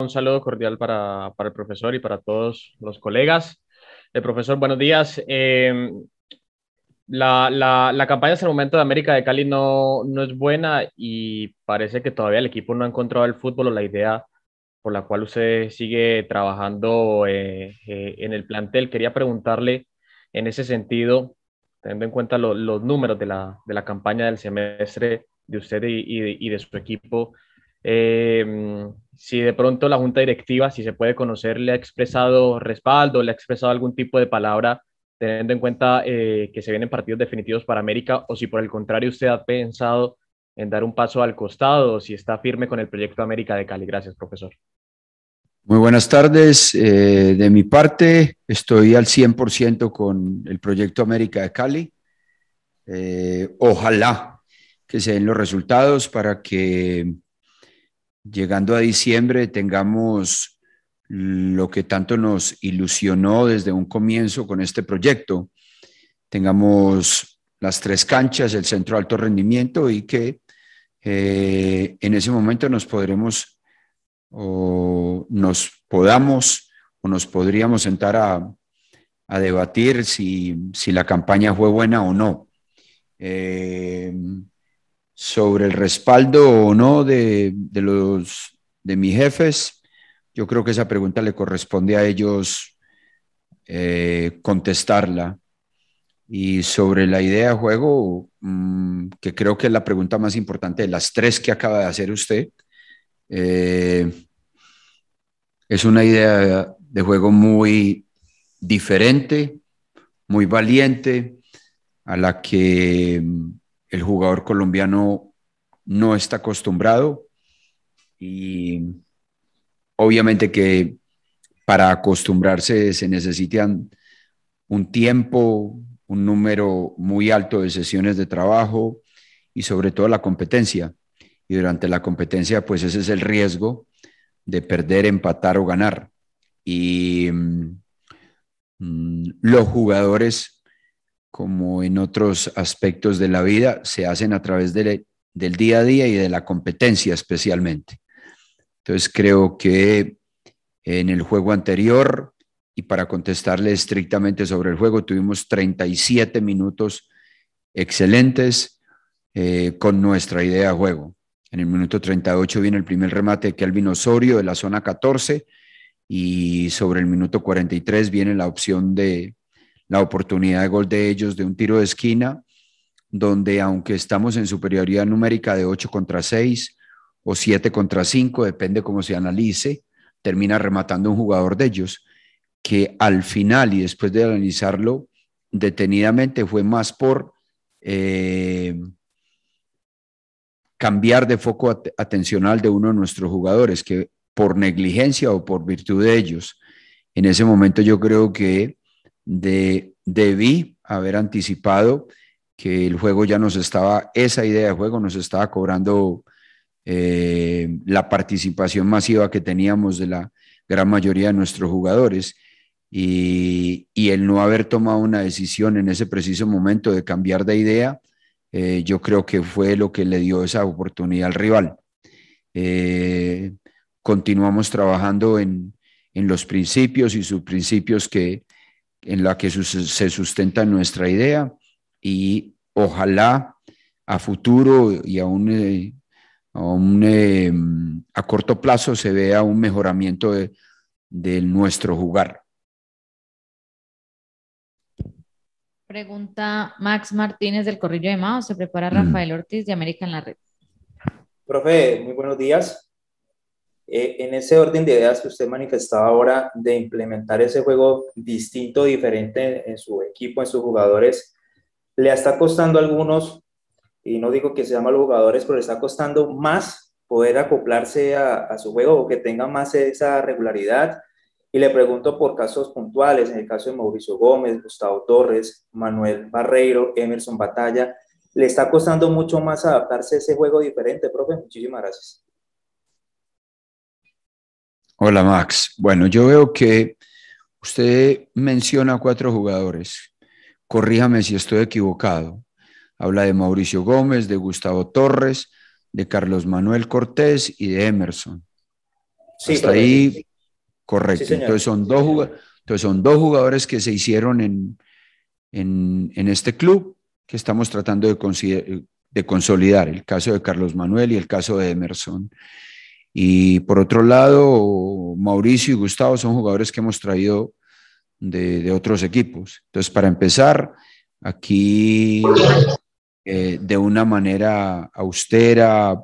Un saludo cordial para, el profesor y para todos los colegas. El eh, profesor, buenos días. Em, la, campaña hasta el momento de América de Cali no, no es buena y parece que todavía el equipo no ha encontrado el fútbol o la idea por la cual usted sigue trabajando eh, eh, en el plantel. Quería preguntarle en ese sentido, teniendo en cuenta los números de la, campaña del semestre de usted y, y de su equipo, Em, si de pronto la junta directiva, si se puede conocer, le ha expresado respaldo, le ha expresado algún tipo de palabra, teniendo en cuenta eh, que se vienen partidos definitivos para América, o si por el contrario usted ha pensado en dar un paso al costado, o si está firme con el proyecto América de Cali. Gracias, profesor. Muy buenas tardes. Eh, de mi parte, estoy al 100% con el proyecto América de Cali. Eh, ojalá que se den los resultados para que llegando a diciembre tengamos lo que tanto nos ilusionó desde un comienzo con este proyecto. Tengamos las tres canchas, el centro de alto rendimiento y que eh, en ese momento nos podremos o nos podamos o nos podríamos sentar a, debatir si, la campaña fue buena o no. Eh, sobre el respaldo o no de, de, los, de mis jefes, yo creo que esa pregunta le corresponde a ellos eh, contestarla. Y sobre la idea de juego, mm, que creo que es la pregunta más importante de las tres que acaba de hacer usted, eh, es una idea de juego muy diferente, muy valiente, a la que el jugador colombiano no está acostumbrado y obviamente que para acostumbrarse se necesitan un tiempo, un número muy alto de sesiones de trabajo y sobre todo la competencia. Y durante la competencia, pues ese es el riesgo de perder, empatar o ganar. Y mm, los jugadores como en otros aspectos de la vida, se hacen a través del día a día y de la competencia especialmente. Entonces creo que en el juego anterior, y para contestarle estrictamente sobre el juego, tuvimos 37 minutos excelentes eh, con nuestra idea de juego. En el minuto 38 viene el primer remate que Kelvin Osorio de la zona 14 y sobre el minuto 43 viene la opción de la oportunidad de gol de ellos de un tiro de esquina, donde aunque estamos en superioridad numérica de 8 contra 6 o 7 contra 5, depende cómo se analice, termina rematando un jugador de ellos, que al final y después de analizarlo detenidamente fue más por eh, cambiar de foco atencional de uno de nuestros jugadores que por negligencia o por virtud de ellos. En ese momento yo creo que de debí haber anticipado que el juego ya nos estaba, esa idea de juego nos estaba cobrando eh, la participación masiva que teníamos de la gran mayoría de nuestros jugadores y, el no haber tomado una decisión en ese preciso momento de cambiar de idea, eh, yo creo que fue lo que le dio esa oportunidad al rival. Eh, continuamos trabajando en, en los principios y subprincipios que, en la que se sustenta nuestra idea y ojalá a futuro y a un, eh, a, un, eh, a corto plazo se vea un mejoramiento de, nuestro jugar. Pregunta Max Martínez del Corrillo de Mao, ¿se prepara mm. Rafael Ortiz de América en la Red? Profe, muy buenos días. Eh, en ese orden de ideas que usted manifestaba ahora de implementar ese juego distinto, diferente en, su equipo, en sus jugadores, le está costando a algunos, y no digo que sean malos los jugadores, pero le está costando más poder acoplarse a, a su juego o que tenga más esa regularidad. Y le pregunto por casos puntuales, en el caso de Mauricio Gómez, Gustavo Torres, Manuel Barreiro, Emerson Batalla, le está costando mucho más adaptarse a ese juego diferente, profe. Muchísimas gracias. Hola Max. Bueno, yo veo que usted menciona cuatro jugadores. Corríjame si estoy equivocado. Habla de Mauricio Gómez, de Gustavo Torres, de Carlos Manuel Cortés y de Emerson. Sí, Hasta ahí, correcto. entonces, son dos entonces son dos jugadores que se hicieron en, este club que estamos tratando de, de, consolidar, el caso de Carlos Manuel y el caso de Emerson. Y por otro lado, Mauricio y Gustavo son jugadores que hemos traído de, otros equipos. Entonces, para empezar, aquí eh, de una manera austera,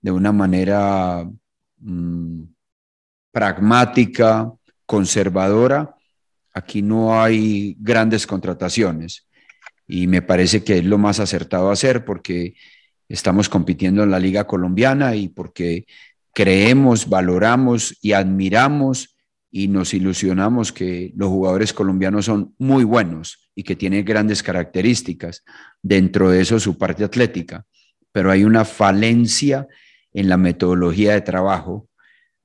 de una manera mm, pragmática, conservadora, aquí no hay grandes contrataciones y me parece que es lo más acertado hacer porque estamos compitiendo en la liga colombiana y porque creemos, valoramos y admiramos y nos ilusionamos que los jugadores colombianos son muy buenos y que tienen grandes características. Dentro de eso su parte atlética, pero hay una falencia en la metodología de trabajo.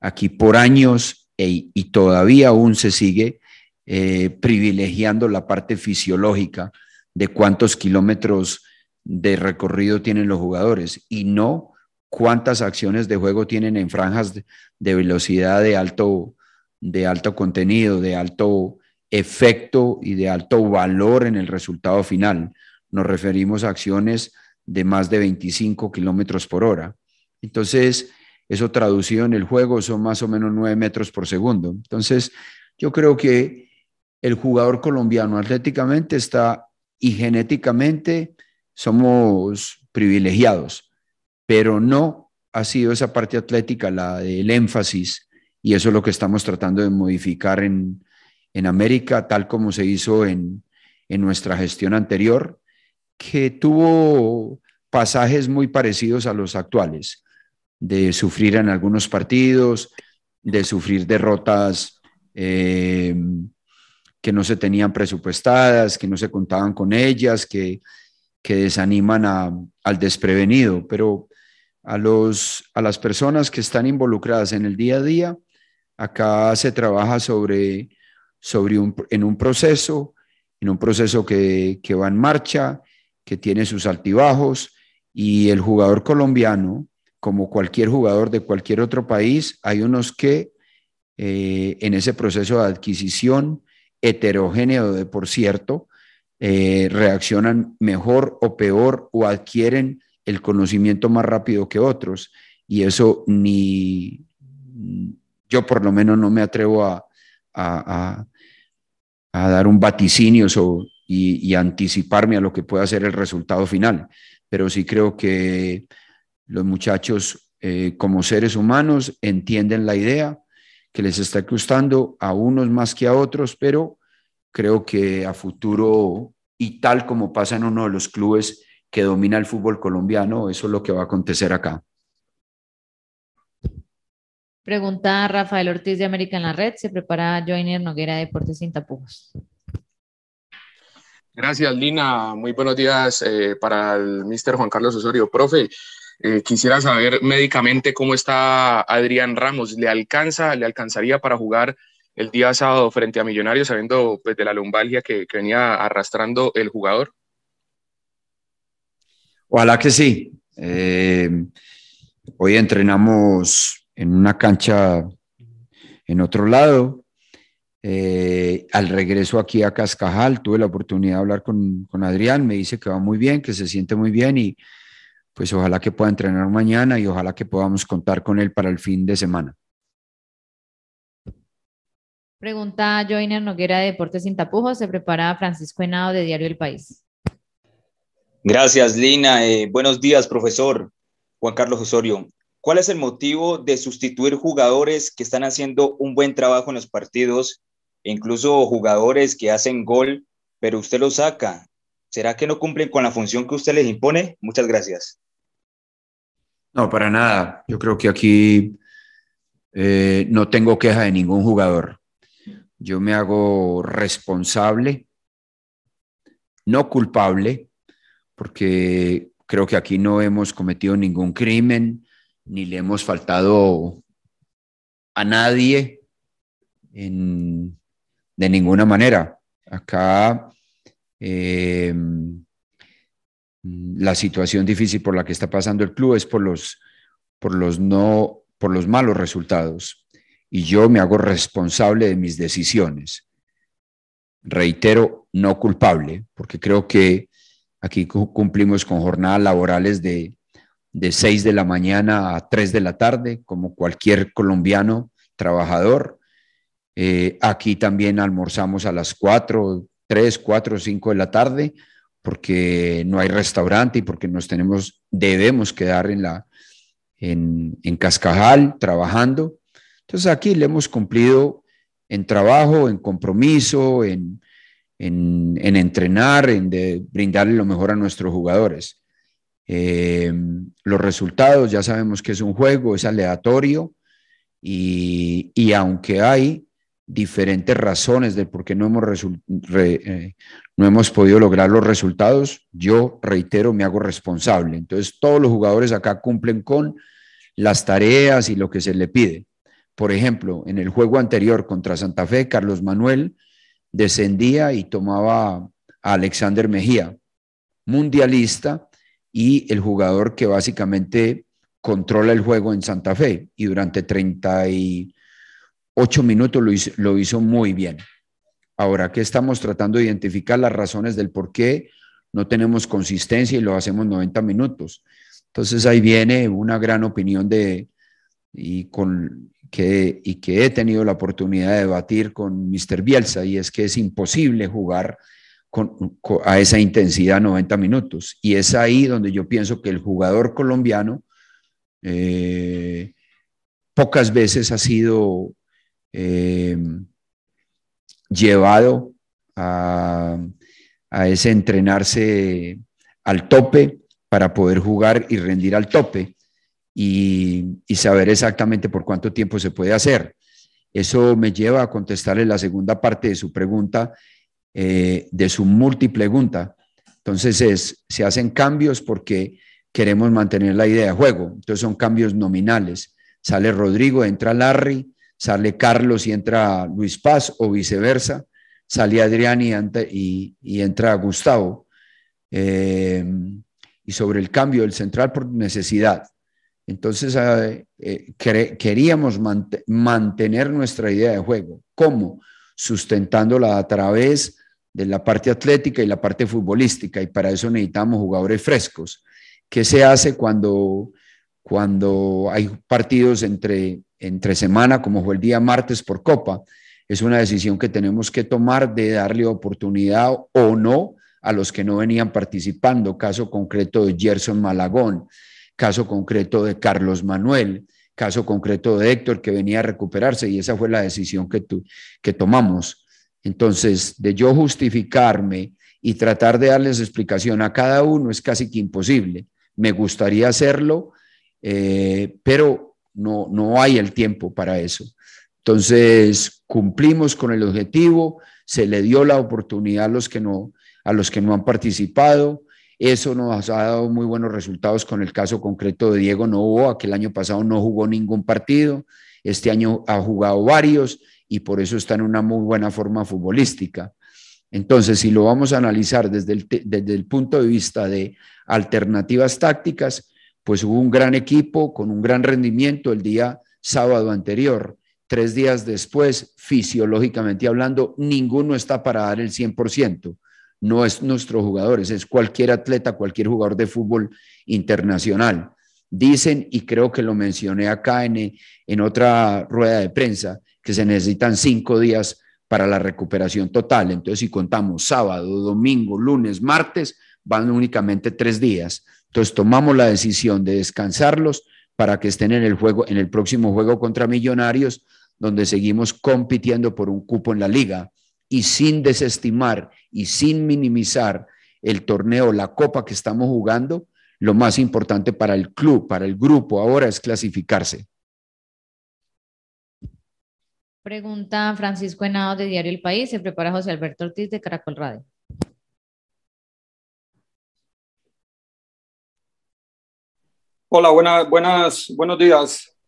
Aquí por años e, y todavía aún se sigue eh, privilegiando la parte fisiológica de cuántos kilómetros de recorrido tienen los jugadores y no cuántas acciones de juego tienen en franjas de, velocidad de alto, de alto contenido, de alto efecto y de alto valor en el resultado final. Nos referimos a acciones de más de 25 kilómetros por hora. Entonces, eso traducido en el juego son más o menos 9 metros por segundo. Entonces, yo creo que el jugador colombiano atléticamente está y genéticamente somos privilegiados pero no ha sido esa parte atlética la del énfasis y eso es lo que estamos tratando de modificar en, América, tal como se hizo en, nuestra gestión anterior, que tuvo pasajes muy parecidos a los actuales, de sufrir en algunos partidos, de sufrir derrotas eh, que no se tenían presupuestadas, que no se contaban con ellas, que, que desaniman al desprevenido. Pero a, los, a las personas que están involucradas en el día a día. Acá se trabaja sobre, sobre en un proceso, en un proceso que, va en marcha, que tiene sus altibajos y el jugador colombiano, como cualquier jugador de cualquier otro país, hay unos que eh, en ese proceso de adquisición heterogéneo de por cierto, eh, reaccionan mejor o peor o adquieren el conocimiento más rápido que otros y eso ni yo por lo menos no me atrevo a, a, dar un vaticinio y, anticiparme a lo que pueda ser el resultado final, pero sí creo que los muchachos eh, como seres humanos entienden la idea que les está gustando a unos más que a otros, pero creo que a futuro y tal como pasa en uno de los clubes, que domina el fútbol colombiano. Eso es lo que va a acontecer acá. Pregunta Rafael Ortiz de América en la Red. ¿Se prepara Joiner Noguera de Deportes sin tapujos? Gracias, Lina. Muy buenos días eh, para el mister Juan Carlos Osorio. Profe, eh, quisiera saber médicamente cómo está Adrián Ramos. ¿Le alcanza, le alcanzaría para jugar el día sábado frente a Millonarios, sabiendo pues, de la lumbalgia que venía arrastrando el jugador? Ojalá que sí. Eh, hoy entrenamos en una cancha en otro lado. Eh, al regreso aquí a Cascajal tuve la oportunidad de hablar con, Adrián, me dice que va muy bien, que se siente muy bien y pues ojalá que pueda entrenar mañana y ojalá que podamos contar con él para el fin de semana. Pregunta Joiner Noguera de Deportes Sin Tapujos, se prepara Francisco Henao de Diario El País. Gracias, Lina. Eh, buenos días, profesor Juan Carlos Osorio. ¿Cuál es el motivo de sustituir jugadores que están haciendo un buen trabajo en los partidos, incluso jugadores que hacen gol, pero usted los saca? ¿Será que no cumplen con la función que usted les impone? Muchas gracias. No, para nada. Yo creo que aquí eh, no tengo queja de ningún jugador. Yo me hago responsable, no culpable, porque creo que aquí no hemos cometido ningún crimen, ni le hemos faltado a nadie de ninguna manera. Acá eh, la situación difícil por la que está pasando el club es por los, por los, no, por los malos resultados. Y yo me hago responsable de mis decisiones. Reitero, no culpable, porque creo que Aquí cumplimos con jornadas laborales de, de 6 de la mañana a 3 de la tarde, como cualquier colombiano trabajador. Eh, aquí también almorzamos a las 4, 3, 4, 5 de la tarde, porque no hay restaurante y porque nos tenemos, debemos quedar en, la, en, en Cascajal trabajando. Entonces aquí le hemos cumplido en trabajo, en compromiso, en, en, entrenar, en de brindarle lo mejor a nuestros jugadores. Eh, los resultados, ya sabemos que es un juego, es aleatorio y, y aunque hay diferentes razones de por qué no hemos, eh, no hemos podido lograr los resultados, yo reitero, me hago responsable. Entonces, todos los jugadores acá cumplen con las tareas y lo que se le pide. Por ejemplo, en el juego anterior contra Santa Fe, Carlos Manuel descendía y tomaba a Alexander Mejía, mundialista y el jugador que básicamente controla el juego en Santa Fe y durante 38 minutos lo hizo, lo hizo muy bien. Ahora que estamos tratando de identificar las razones del por qué no tenemos consistencia y lo hacemos 90 minutos. Entonces ahí viene una gran opinión de, y con, y que he tenido la oportunidad de debatir con Mr. Bielsa, y es que es imposible jugar con, a esa intensidad 90 minutos. Y es ahí donde yo pienso que el jugador colombiano eh, pocas veces ha sido eh, llevado a ese entrenarse al tope para poder jugar y rendir al tope y, saber exactamente por cuánto tiempo se puede hacer. Eso me lleva a contestarle la segunda parte de su pregunta, eh, de su múltiple pregunta. Entonces, es, se hacen cambios porque queremos mantener la idea de juego. Entonces, son cambios nominales. Sale Rodrigo, entra Larry, sale Carlos y entra Luis Paz o viceversa. Sale Adrián y, y, entra Gustavo. Eh, y sobre el cambio del central por necesidad. Entonces, eh, queríamos mantener nuestra idea de juego. ¿Cómo? Sustentándola a través de la parte atlética y la parte futbolística, y para eso necesitamos jugadores frescos. ¿Qué se hace cuando, cuando hay partidos entre, entre semana, como fue el día martes por Copa? Es una decisión que tenemos que tomar de darle oportunidad o no a los que no venían participando, caso concreto de Gerson Malagón caso concreto de Carlos Manuel, caso concreto de Héctor que venía a recuperarse y esa fue la decisión que, que tomamos. Entonces, de yo justificarme y tratar de darles explicación a cada uno es casi que imposible. Me gustaría hacerlo, eh, pero no, no hay el tiempo para eso. Entonces, cumplimos con el objetivo, se le dio la oportunidad a los que no, a los que no han participado, eso nos ha dado muy buenos resultados con el caso concreto de Diego Novoa, que el año pasado no jugó ningún partido, este año ha jugado varios y por eso está en una muy buena forma futbolística. Entonces, si lo vamos a analizar desde el, desde el punto de vista de alternativas tácticas, pues hubo un gran equipo con un gran rendimiento el día sábado anterior. Tres días después, fisiológicamente hablando, ninguno está para dar el 100% no es nuestros jugadores, es cualquier atleta, cualquier jugador de fútbol internacional. Dicen, y creo que lo mencioné acá en, en otra rueda de prensa, que se necesitan cinco días para la recuperación total. Entonces, si contamos sábado, domingo, lunes, martes, van únicamente tres días. Entonces, tomamos la decisión de descansarlos para que estén en el juego, en el próximo juego contra Millonarios, donde seguimos compitiendo por un cupo en la liga y sin desestimar y sin minimizar el torneo, la copa que estamos jugando, lo más importante para el club, para el grupo ahora es clasificarse. Pregunta Francisco Henao de Diario El País. Se prepara José Alberto Ortiz de Caracol Radio. Hola, buenas buenas, buenos días.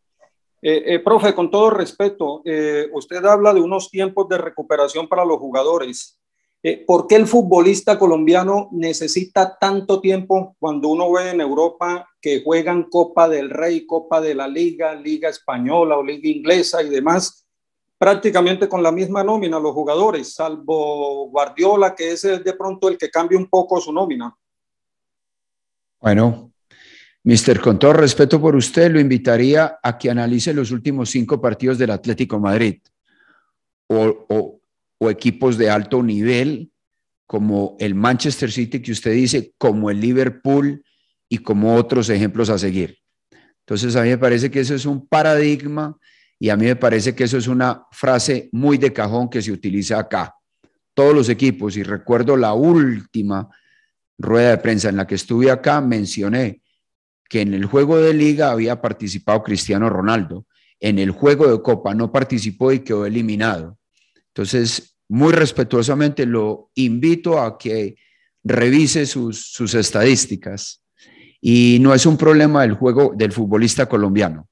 Eh, eh, profe, con todo respeto, eh, usted habla de unos tiempos de recuperación para los jugadores. ¿Por qué el futbolista colombiano necesita tanto tiempo cuando uno ve en Europa que juegan Copa del Rey, Copa de la Liga, Liga Española o Liga Inglesa y demás? Prácticamente con la misma nómina los jugadores, salvo Guardiola, que es de pronto el que cambia un poco su nómina. Bueno, Mister, con todo respeto por usted, lo invitaría a que analice los últimos cinco partidos del Atlético Madrid o, o equipos de alto nivel como el Manchester City que usted dice, como el Liverpool y como otros ejemplos a seguir. Entonces a mí me parece que eso es un paradigma y a mí me parece que eso es una frase muy de cajón que se utiliza acá. Todos los equipos, y recuerdo la última rueda de prensa en la que estuve acá, mencioné que en el juego de liga había participado Cristiano Ronaldo, en el juego de copa no participó y quedó eliminado. Entonces, muy respetuosamente lo invito a que revise sus, estadísticas. Y no es un problema del juego del futbolista colombiano,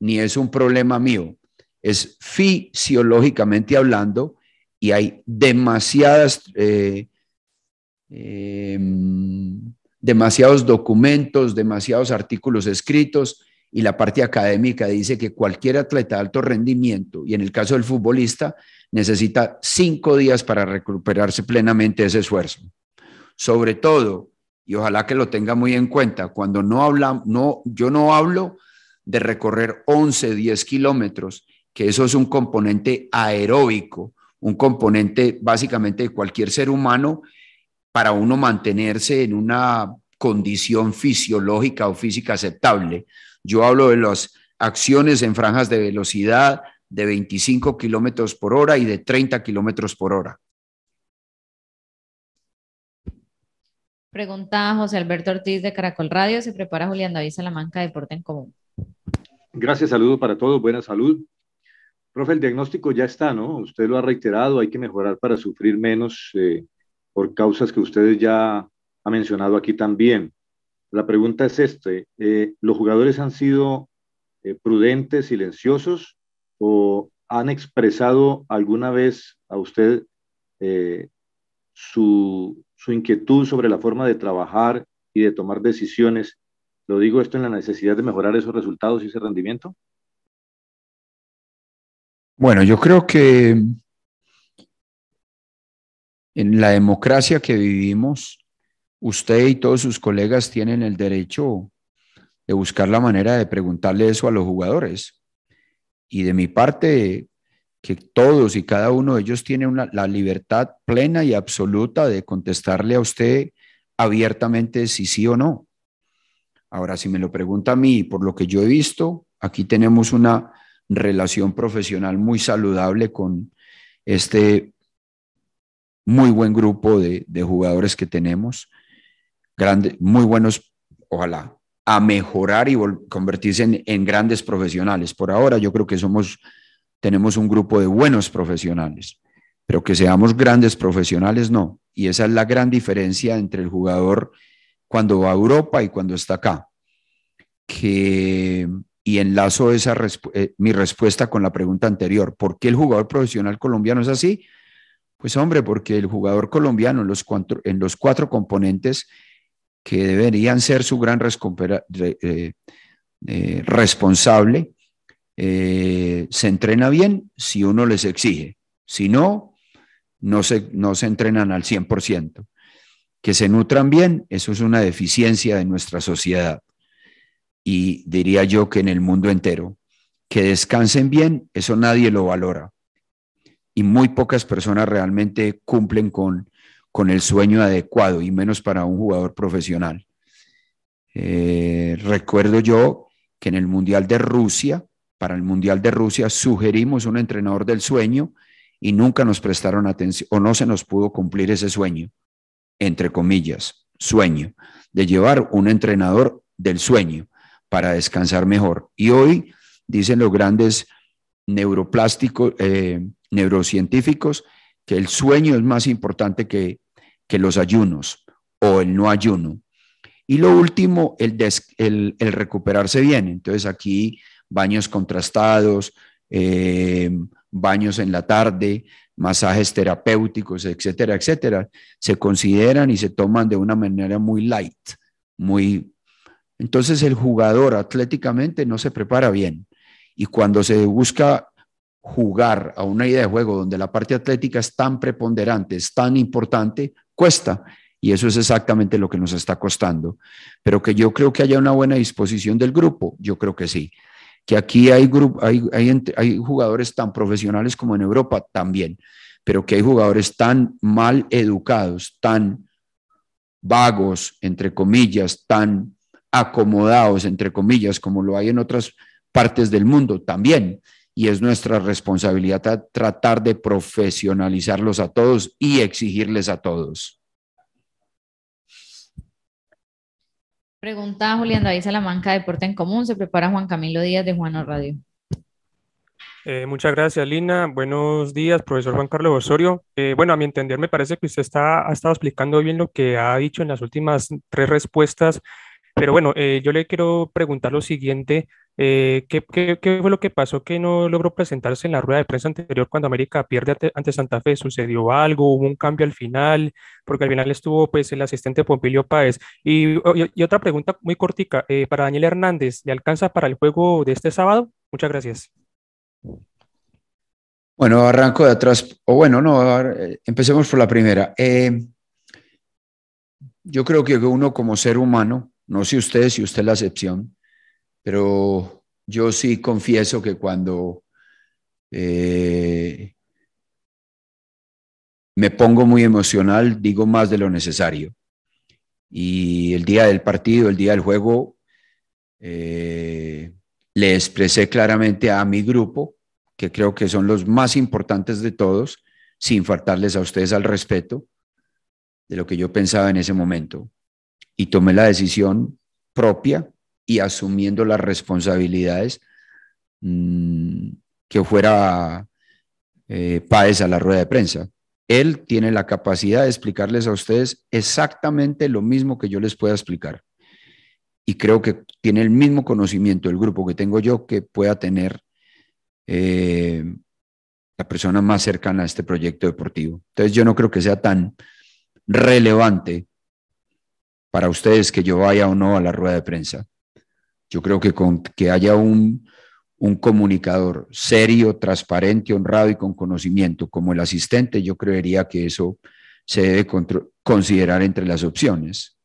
ni es un problema mío. Es fisiológicamente hablando y hay demasiadas eh, em, demasiados documentos, demasiados artículos escritos y la parte académica dice que cualquier atleta de alto rendimiento, y en el caso del futbolista, necesita cinco días para recuperarse plenamente ese esfuerzo. Sobre todo, y ojalá que lo tenga muy en cuenta, cuando no habla, no, yo no hablo de recorrer 11, 10 kilómetros, que eso es un componente aeróbico, un componente básicamente de cualquier ser humano para uno mantenerse en una condición fisiológica o física aceptable. Yo hablo de las acciones en franjas de velocidad de 25 kilómetros por hora y de 30 kilómetros por hora. Pregunta José Alberto Ortiz de Caracol Radio. Se prepara Julián David Salamanca, Deporte en Común. Gracias, saludos para todos, buena salud. Profe, el diagnóstico ya está, ¿no? Usted lo ha reiterado, hay que mejorar para sufrir menos. Eh, por causas que ustedes ya ha mencionado aquí también. La pregunta es este, eh, ¿los jugadores han sido eh, prudentes, silenciosos o han expresado alguna vez a usted eh, su, su inquietud sobre la forma de trabajar y de tomar decisiones? ¿Lo digo esto en la necesidad de mejorar esos resultados y ese rendimiento? Bueno, yo creo que en la democracia que vivimos, usted y todos sus colegas tienen el derecho de buscar la manera de preguntarle eso a los jugadores. Y de mi parte, que todos y cada uno de ellos tiene la libertad plena y absoluta de contestarle a usted abiertamente si sí o no. Ahora, si me lo pregunta a mí, por lo que yo he visto, aquí tenemos una relación profesional muy saludable con este muy buen grupo de, jugadores que tenemos, muy buenos, ojalá, a mejorar y convertirse en, grandes profesionales. Por ahora yo creo que somos, tenemos un grupo de buenos profesionales, pero que seamos grandes profesionales no. Y esa es la gran diferencia entre el jugador cuando va a Europa y cuando está acá. y enlazo esa eh, mi respuesta con la pregunta anterior, ¿por qué el jugador profesional colombiano es así? Pues hombre, porque el jugador colombiano en los cuatro, en los cuatro componentes que deberían ser su gran eh, eh, responsable, eh, se entrena bien si uno les exige. Si no, no se, no se entrenan al 100%. Que se nutran bien, eso es una deficiencia de nuestra sociedad. Y diría yo que en el mundo entero. Que descansen bien, eso nadie lo valora y muy pocas personas realmente cumplen con, con el sueño adecuado y menos para un jugador profesional. Eh, recuerdo yo que en el Mundial de Rusia, para el Mundial de Rusia, sugerimos un entrenador del sueño y nunca nos prestaron atención o no se nos pudo cumplir ese sueño, entre comillas, sueño, de llevar un entrenador del sueño para descansar mejor. Y hoy, dicen los grandes neuroplásticos, eh, neurocientíficos que el sueño es más importante que, los ayunos o el no ayuno. Y lo último, el, el, recuperarse bien. Entonces aquí baños contrastados, eh, baños en la tarde, masajes terapéuticos, etcétera, etcétera, se consideran y se toman de una manera muy light, muy... Entonces el jugador atléticamente no se prepara bien y cuando se busca jugar a una idea de juego donde la parte atlética es tan preponderante, es tan importante, cuesta. Y eso es exactamente lo que nos está costando. Pero que yo creo que haya una buena disposición del grupo, yo creo que sí. Que aquí hay, jugadores tan profesionales como en Europa también, pero que hay jugadores tan mal educados, tan vagos, entre comillas, tan acomodados, entre comillas, como lo hay en otras partes del mundo también y es nuestra responsabilidad tratar de profesionalizarlos a todos y exigirles a todos. Pregunta Julián David Salamanca, Deporte en Común. Se prepara Juan Camilo Díaz de Juano Radio. Eh, muchas gracias, Lina. Buenos días, profesor Juan Carlos Osorio. Eh, bueno, a mi entender, me parece que usted está, ha estado explicando bien lo que ha dicho en las últimas tres respuestas, pero bueno, eh, yo le quiero preguntar lo siguiente eh, ¿qué, fue lo que pasó que no logró presentarse en la rueda de prensa anterior cuando América pierde ante, Santa Fe? ¿Sucedió algo? ¿Hubo un cambio al final? Porque al final estuvo pues, el asistente Pompilio Páez. Y, otra pregunta muy cortica eh, para Daniel Hernández. ¿Le alcanza para el juego de este sábado? Muchas gracias. Bueno, arranco de atrás. O bueno, no, eh, empecemos por la primera. yo creo que uno como ser humano, no sé ustedes, si usted es la excepción, pero yo sí confieso que cuando eh, me pongo muy emocional, digo más de lo necesario. Y el día del partido, el día del juego, eh, le expresé claramente a mi grupo, que creo que son los más importantes de todos, sin faltarles a ustedes al respeto de lo que yo pensaba en ese momento. Y tomé la decisión propia y asumiendo las responsabilidades mm, que fuera eh, a la rueda de prensa. Él tiene la capacidad de explicarles a ustedes exactamente lo mismo que yo les pueda explicar. Y creo que tiene el mismo conocimiento el grupo que tengo yo que pueda tener eh, la persona más cercana a este proyecto deportivo. Entonces yo no creo que sea tan relevante para ustedes que yo vaya o no a la rueda de prensa. Yo creo que con que haya un, comunicador serio, transparente, honrado y con conocimiento como el asistente, yo creería que eso se debe considerar entre las opciones.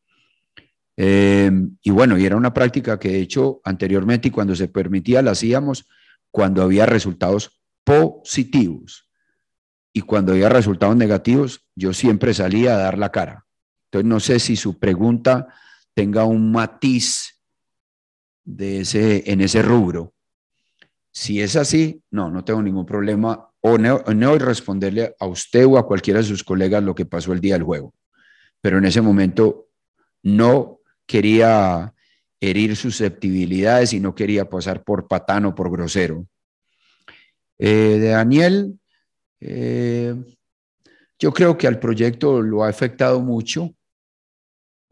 Em, y bueno, y era una práctica que de hecho anteriormente y cuando se permitía la hacíamos cuando había resultados positivos. Y cuando había resultados negativos, yo siempre salía a dar la cara. Entonces no sé si su pregunta tenga un matiz de ese, en ese rubro. Si es así, no, no tengo ningún problema o no, responderle a usted o a cualquiera de sus colegas lo que pasó el día del juego. Pero en ese momento no quería herir susceptibilidades y no quería pasar por patano, por grosero. Eh, de Daniel, eh, yo creo que al proyecto lo ha afectado mucho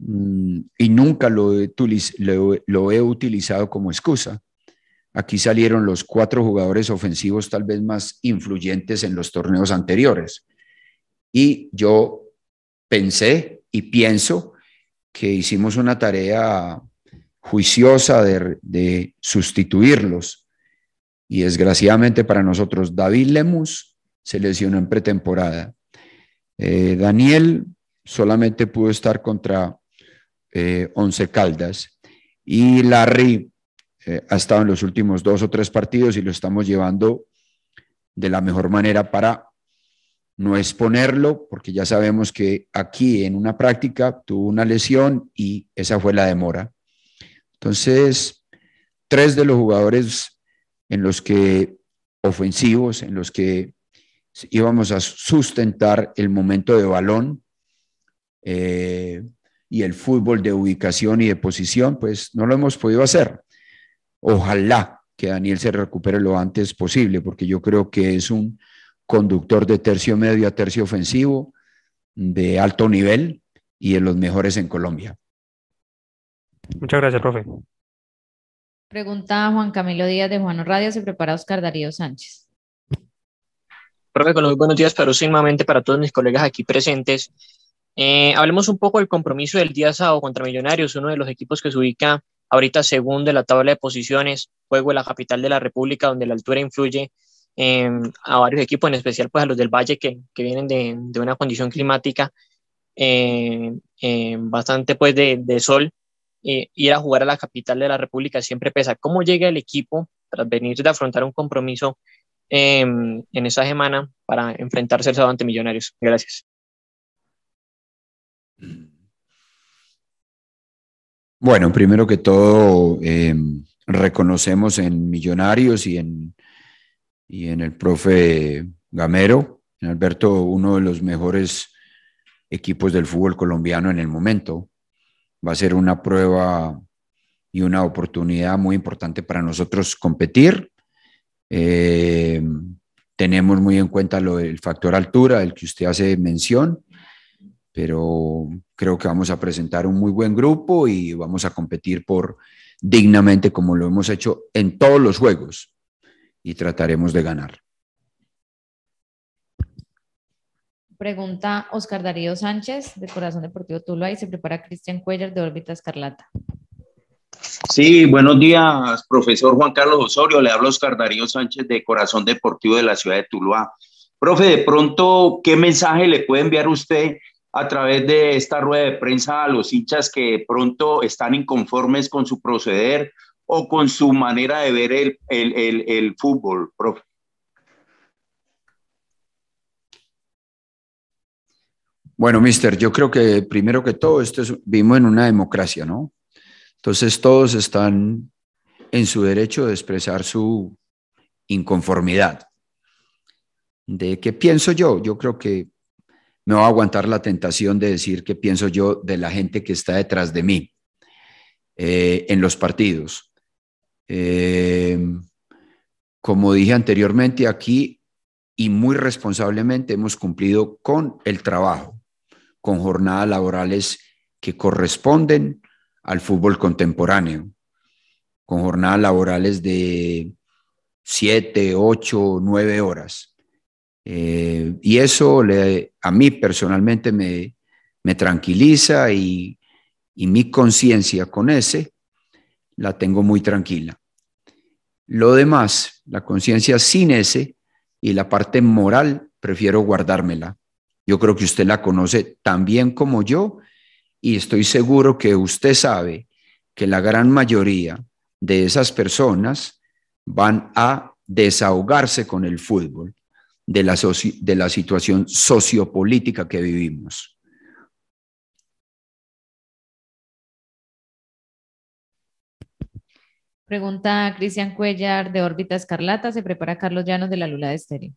Mm, y nunca lo, he utilizado como excusa. Aquí salieron los cuatro jugadores ofensivos tal vez más influyentes en los torneos anteriores. Y yo pensé y pienso que hicimos una tarea juiciosa de, sustituirlos. Y desgraciadamente para nosotros, David Lemus se lesionó en pretemporada. Eh, Daniel solamente pudo estar contra 11 eh, Caldas. Y Larry eh, ha estado en los últimos dos o tres partidos y lo estamos llevando de la mejor manera para no exponerlo, porque ya sabemos que aquí en una práctica tuvo una lesión y esa fue la demora. Entonces, tres de los jugadores en los que ofensivos, en los que íbamos a sustentar el momento de balón, eh, y el fútbol de ubicación y de posición, pues no lo hemos podido hacer. Ojalá que Daniel se recupere lo antes posible, porque yo creo que es un conductor de tercio medio a tercio ofensivo, de alto nivel y de los mejores en Colombia. Muchas gracias, profe. Pregunta Juan Camilo Díaz de Juan Radio, se prepara Oscar Darío Sánchez. Profe, buenos días para para todos mis colegas aquí presentes. Eh, hablemos un poco del compromiso del día sábado contra Millonarios, uno de los equipos que se ubica ahorita segundo de la tabla de posiciones, juego en la capital de la República, donde la altura influye em, a varios equipos, en especial pues a los del Valle que, vienen de, una condición climática eh, em, bastante pues de, sol. Eh, ir a jugar a la capital de la República siempre pesa. ¿Cómo llega el equipo tras venir de afrontar un compromiso em, en esa semana para enfrentarse el sábado ante Millonarios? Gracias. Bueno, primero que todo, eh, reconocemos en Millonarios y en, y en el profe Gamero, en Alberto, uno de los mejores equipos del fútbol colombiano en el momento. Va a ser una prueba y una oportunidad muy importante para nosotros competir. Eh, tenemos muy en cuenta lo, del factor altura, el que usted hace mención pero creo que vamos a presentar un muy buen grupo y vamos a competir por dignamente como lo hemos hecho en todos los juegos y trataremos de ganar. Pregunta Oscar Darío Sánchez de Corazón Deportivo Tuluá y se prepara Cristian Cuellar de Órbita Escarlata. Sí, buenos días, profesor Juan Carlos Osorio. Le hablo Oscar Darío Sánchez de Corazón Deportivo de la ciudad de Tuluá. Profe, de pronto, ¿qué mensaje le puede enviar usted a través de esta rueda de prensa a los hinchas que pronto están inconformes con su proceder o con su manera de ver el, fútbol, profe? Bueno, mister, yo creo que primero que todo, esto es, vivimos en una democracia, ¿no? Entonces todos están en su derecho de expresar su inconformidad. ¿De qué pienso yo? Yo creo que no a aguantar la tentación de decir qué pienso yo de la gente que está detrás de mí eh, en los partidos. Em, como dije anteriormente, aquí y muy responsablemente hemos cumplido con el trabajo, con jornadas laborales que corresponden al fútbol contemporáneo, con jornadas laborales de 7, ocho, nueve horas. Eh, y eso le, a mí personalmente me, tranquiliza y, y mi conciencia con ese la tengo muy tranquila. Lo demás, la conciencia sin ese y la parte moral, prefiero guardármela. Yo creo que usted la conoce tan bien como yo y estoy seguro que usted sabe que la gran mayoría de esas personas van a desahogarse con el fútbol de la, de la situación sociopolítica que vivimos. Pregunta Cristian Cuellar de Órbita Escarlata. Se prepara Carlos Llanos de la Lula de Estéreo.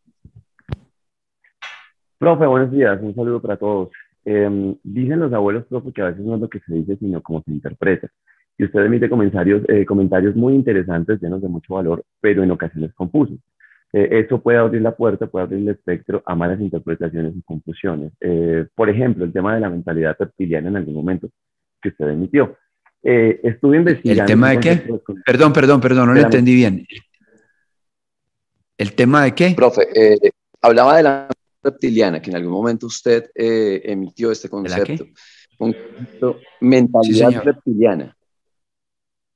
Profe, buenos días. Un saludo para todos. Em, dicen los abuelos, profe, que a veces no es lo que se dice, sino cómo se interpreta. Y usted emite comentarios, eh, comentarios muy interesantes, llenos de mucho valor, pero en ocasiones confusos. Eh, eso puede abrir la puerta, puede abrir el espectro a malas interpretaciones y conclusiones eh, por ejemplo, el tema de la mentalidad reptiliana en algún momento que usted emitió. Eh, estuve investigando. ¿El tema de qué? Perdón, perdón, perdón, no lo entendí bien. ¿El tema de qué? Profe, hablaba de la reptiliana, que en algún momento usted emitió este concepto. mentalidad reptiliana.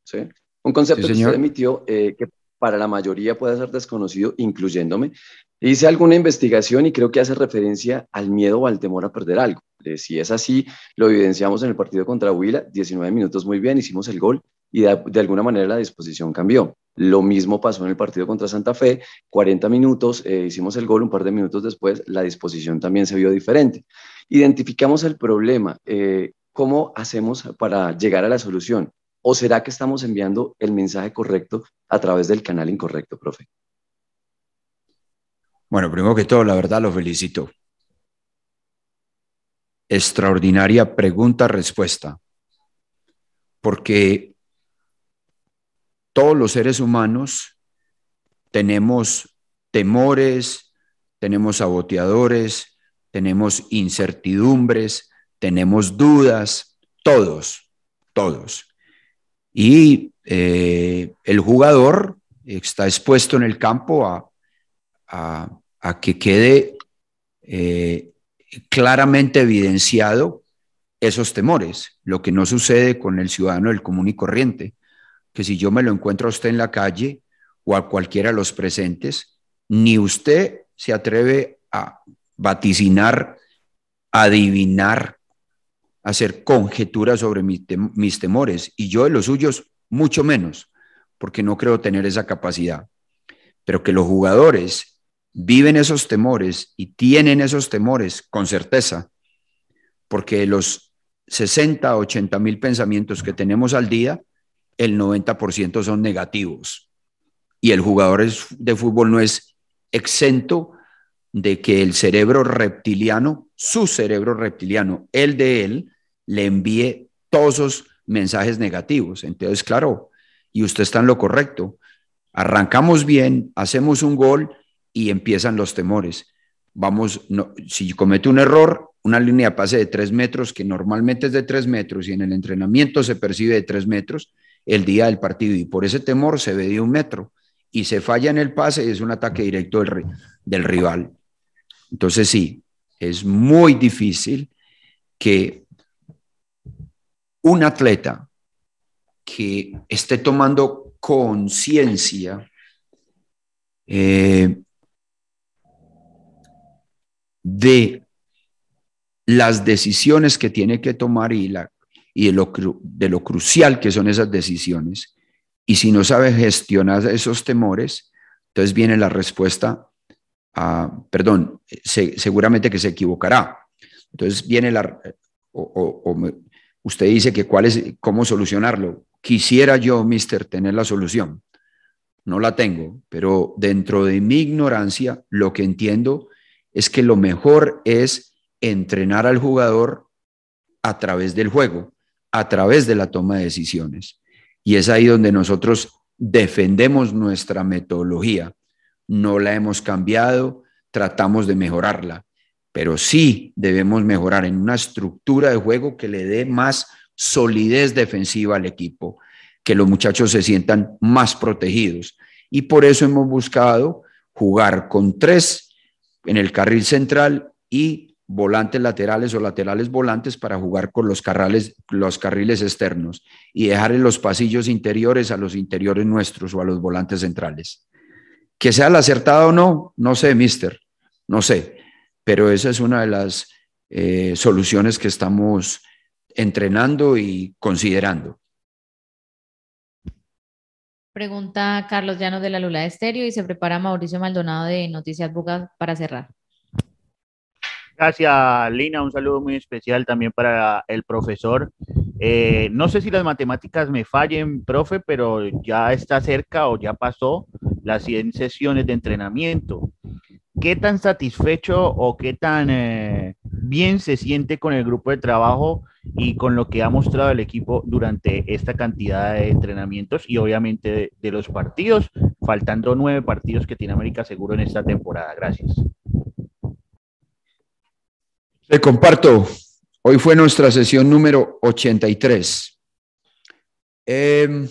¿Sí? Un concepto que usted emitió que para la mayoría puede ser desconocido, incluyéndome. Hice alguna investigación y creo que hace referencia al miedo o al temor a perder algo. Eh, si es así, lo evidenciamos en el partido contra Huila, 19 minutos muy bien, hicimos el gol y de, alguna manera la disposición cambió. Lo mismo pasó en el partido contra Santa Fe, 40 minutos, eh, hicimos el gol, un par de minutos después la disposición también se vio diferente. Identificamos el problema, eh, ¿cómo hacemos para llegar a la solución? ¿O será que estamos enviando el mensaje correcto a través del canal incorrecto, profe? Bueno, primero que todo, la verdad lo felicito. Extraordinaria pregunta-respuesta. Porque todos los seres humanos tenemos temores, tenemos saboteadores, tenemos incertidumbres, tenemos dudas, todos, todos y eh, el jugador está expuesto en el campo a, que quede eh, claramente evidenciado esos temores, lo que no sucede con el ciudadano del común y corriente, que si yo me lo encuentro a usted en la calle o a cualquiera de los presentes, ni usted se atreve a vaticinar, adivinar hacer conjeturas sobre mis temores y yo de los suyos mucho menos, porque no creo tener esa capacidad. Pero que los jugadores viven esos temores y tienen esos temores con certeza, porque los 60, 80 mil pensamientos que tenemos al día, el 90% son negativos. Y el jugador de fútbol no es exento de que el cerebro reptiliano, su cerebro reptiliano, el de él, le envíe todos esos mensajes negativos. Entonces, claro, y usted está en lo correcto. Arrancamos bien, hacemos un gol y empiezan los temores. Vamos, si comete un error, una línea de pase de tres metros, que normalmente es de tres metros y en el entrenamiento se percibe de tres metros, el día del partido y por ese temor se ve de un metro y se falla en el pase y es un ataque directo del, del rival. Entonces sí, es muy difícil que un atleta que esté tomando conciencia eh, de las decisiones que tiene que tomar y, la, y de, lo, de lo crucial que son esas decisiones. Y si no sabe gestionar esos temores, entonces viene la respuesta a, perdón, seguramente que se equivocará. Entonces viene la, Usted dice que cuál es, cómo solucionarlo. Quisiera yo, mister, tener la solución. No la tengo, pero dentro de mi ignorancia, lo que entiendo es que lo mejor es entrenar al jugador a través del juego, a través de la toma de decisiones. Y es ahí donde nosotros defendemos nuestra metodología. No la hemos cambiado, tratamos de mejorarla pero sí debemos mejorar en una estructura de juego que le dé más solidez defensiva al equipo, que los muchachos se sientan más protegidos. Y por eso hemos buscado jugar con tres en el carril central y volantes laterales o laterales volantes para jugar con los, carrales, los carriles externos y dejar en los pasillos interiores a los interiores nuestros o a los volantes centrales. Que sea el acertado o no, no sé, mister, no sé pero esa es una de las eh, soluciones que estamos entrenando y considerando. Pregunta Carlos Llanos de la Lula de Estéreo y se prepara Mauricio Maldonado de Noticias Bucas para cerrar. Gracias, Lina. Un saludo muy especial también para el profesor. Eh, no sé si las matemáticas me fallen, profe, pero ya está cerca o ya pasó las 100 sesiones de entrenamiento. ¿qué tan satisfecho o qué tan eh, bien se siente con el grupo de trabajo y con lo que ha mostrado el equipo durante esta cantidad de entrenamientos y obviamente de, los partidos, faltando nueve partidos que tiene América seguro en esta temporada? Gracias. Te comparto. Hoy fue nuestra sesión número 83. Em,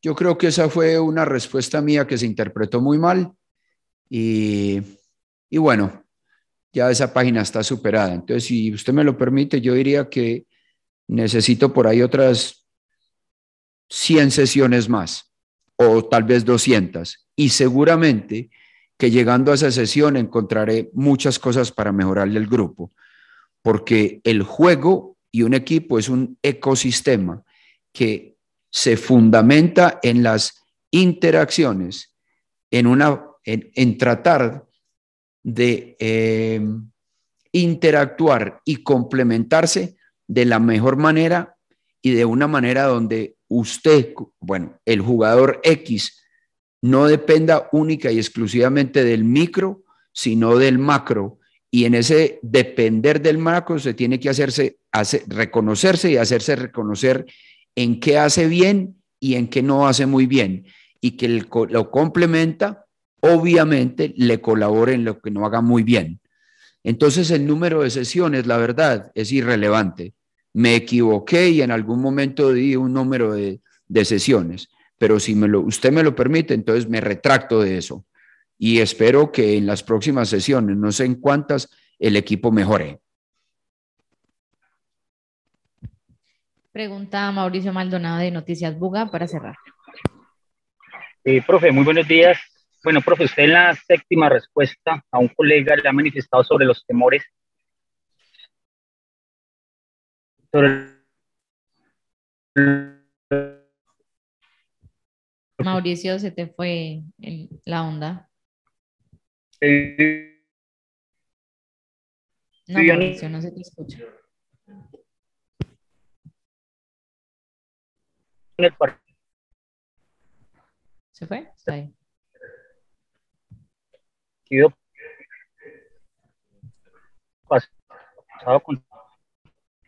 yo creo que esa fue una respuesta mía que se interpretó muy mal y, bueno, ya esa página está superada. Entonces, si usted me lo permite, yo diría que necesito por ahí otras 100 sesiones más o tal vez 200. Y seguramente que llegando a esa sesión encontraré muchas cosas para mejorarle el grupo, porque el juego y un equipo es un ecosistema que se fundamenta en las interacciones, en una en, tratar de eh, interactuar y complementarse de la mejor manera y de una manera donde usted, bueno, el jugador X, no dependa única y exclusivamente del micro, sino del macro. Y en ese depender del macro se tiene que hacerse, reconocerse y hacerse reconocer en qué hace bien y en qué no hace muy bien. Y que lo complementa obviamente le colabore en lo que no haga muy bien. Entonces el número de sesiones, la verdad, es irrelevante. Me equivoqué y en algún momento di un número de, sesiones, pero si me lo, usted me lo permite, entonces me retracto de eso y espero que en las próximas sesiones, no sé en cuántas, el equipo mejore. Pregunta Mauricio Maldonado de Noticias Buga para cerrar. Eh, profe, muy buenos días. Bueno, profe, usted en la séptima respuesta a un colega le ha manifestado sobre los temores. Mauricio, se te fue la onda. no, Mauricio, no se te escucha. ¿Se fue? Está ahí.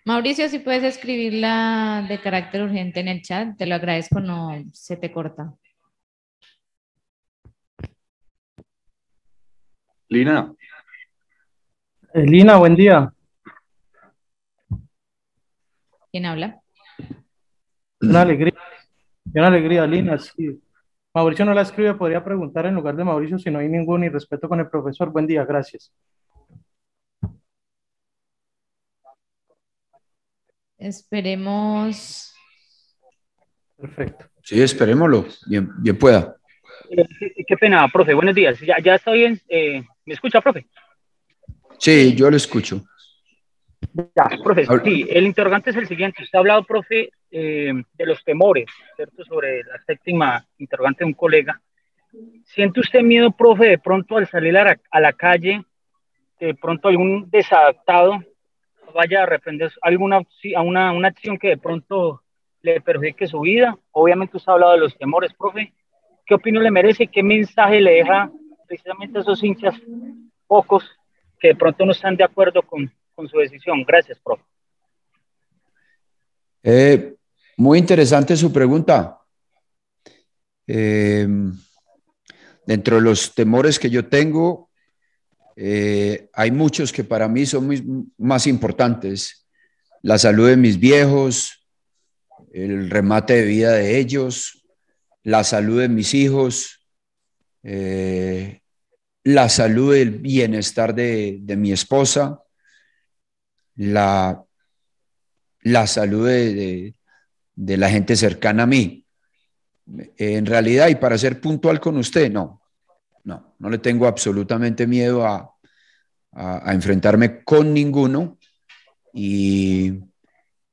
Mauricio, si puedes escribirla de carácter urgente en el chat, te lo agradezco, no se te corta. Lina. Eh, Lina, buen día. ¿Quién habla? Una alegría, una alegría, Lina, sí. Mauricio no la escribe, podría preguntar en lugar de Mauricio si no hay ningún irrespeto con el profesor. Buen día, gracias. Esperemos. Perfecto. Sí, esperémoslo, bien, bien pueda. Eh, qué pena, profe, buenos días. Ya, estoy en eh, ¿me escucha, profe? Sí, yo lo escucho. Ya, profe, sí, el interrogante es el siguiente. Usted ha hablado, profe, eh, de los temores, ¿cierto? Sobre la séptima interrogante de un colega. ¿Siente usted miedo, profe, de pronto al salir a la, calle, de pronto algún desadaptado vaya a reprender alguna a una, una acción que de pronto le perjudique su vida? Obviamente usted ha hablado de los temores, profe. ¿Qué opinión le merece? ¿Qué mensaje le deja precisamente a esos hinchas pocos que de pronto no están de acuerdo con, con su decisión. Gracias, profe. Eh, muy interesante su pregunta. Eh, dentro de los temores que yo tengo, eh, hay muchos que para mí son más importantes. La salud de mis viejos, el remate de vida de ellos, la salud de mis hijos, la salud y el bienestar de mi esposa la, la salud de, la gente cercana a mí. En realidad, y para ser puntual con usted, no, no, no le tengo absolutamente miedo a, enfrentarme con ninguno y,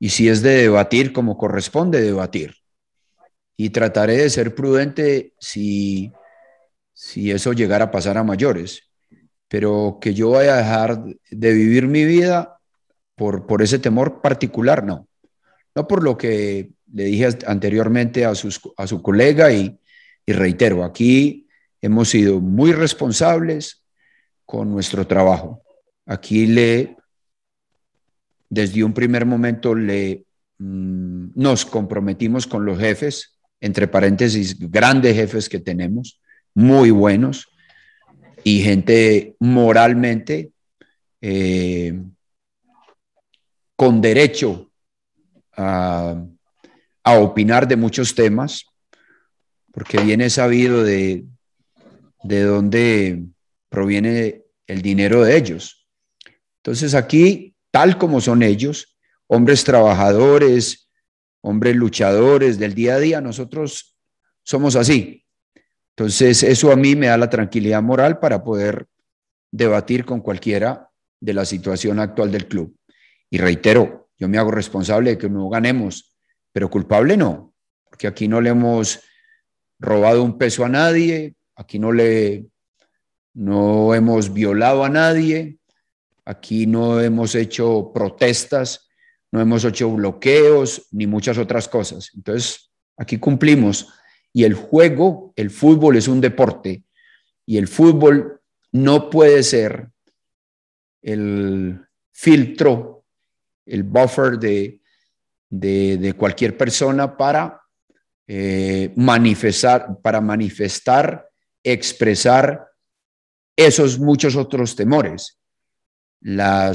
si es de debatir como corresponde, debatir. Y trataré de ser prudente si, si eso llegara a pasar a mayores, pero que yo vaya a dejar de vivir mi vida por, ese temor particular, no. No por lo que le dije anteriormente a, a su colega y, reitero, aquí hemos sido muy responsables con nuestro trabajo. Aquí le, desde un primer momento le, mm, nos comprometimos con los jefes, entre paréntesis, grandes jefes que tenemos, muy buenos, y gente moralmente eh, con derecho a, opinar de muchos temas, porque viene sabido de, de dónde proviene el dinero de ellos. Entonces aquí, tal como son ellos, hombres trabajadores, hombres luchadores del día a día, nosotros somos así. Entonces eso a mí me da la tranquilidad moral para poder debatir con cualquiera de la situación actual del club. Y reitero, yo me hago responsable de que no ganemos, pero culpable no, porque aquí no le hemos robado un peso a nadie, aquí no le no hemos violado a nadie, aquí no hemos hecho protestas, no hemos hecho bloqueos ni muchas otras cosas. Entonces, aquí cumplimos y el juego, el fútbol es un deporte y el fútbol no puede ser el filtro el buffer de, cualquier persona para eh, manifestar, para manifestar, expresar esos muchos otros temores. la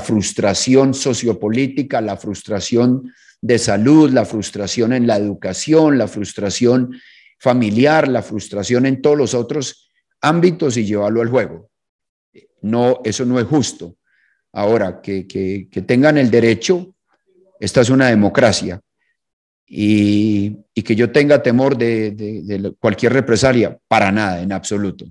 frustración sociopolítica, la frustración de salud, la frustración en la educación, la frustración familiar, la frustración en todos los otros ámbitos y llevarlo al juego. No, eso no es justo. Ahora, que, tengan el derecho, esta es una democracia, y, que yo tenga temor de cualquier represalia, para nada, en absoluto.